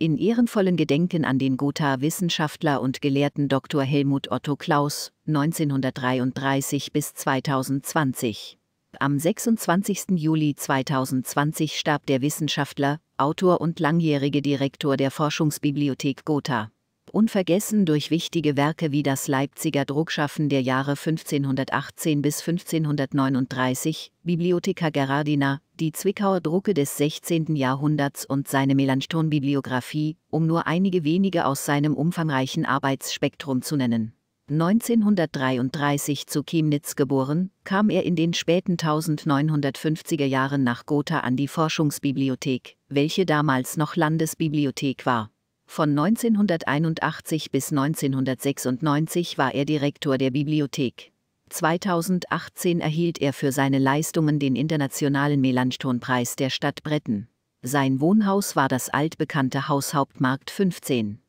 in ehrenvollen Gedenken an den gotha Wissenschaftler und Gelehrten Dr. Helmut Otto Klaus, 1933 bis 2020. Am 26. Juli 2020 starb der Wissenschaftler, Autor und langjährige Direktor der Forschungsbibliothek Gotha unvergessen durch wichtige Werke wie das Leipziger Druckschaffen der Jahre 1518 bis 1539, Bibliotheca Gerardina, die Zwickauer Drucke des 16. Jahrhunderts und seine Melanchthon-Bibliographie, um nur einige wenige aus seinem umfangreichen Arbeitsspektrum zu nennen. 1933 zu Chemnitz geboren, kam er in den späten 1950er Jahren nach Gotha an die Forschungsbibliothek, welche damals noch Landesbibliothek war. Von 1981 bis 1996 war er Direktor der Bibliothek. 2018 erhielt er für seine Leistungen den internationalen Melanchthonpreis der Stadt Bretten. Sein Wohnhaus war das altbekannte Haushauptmarkt 15.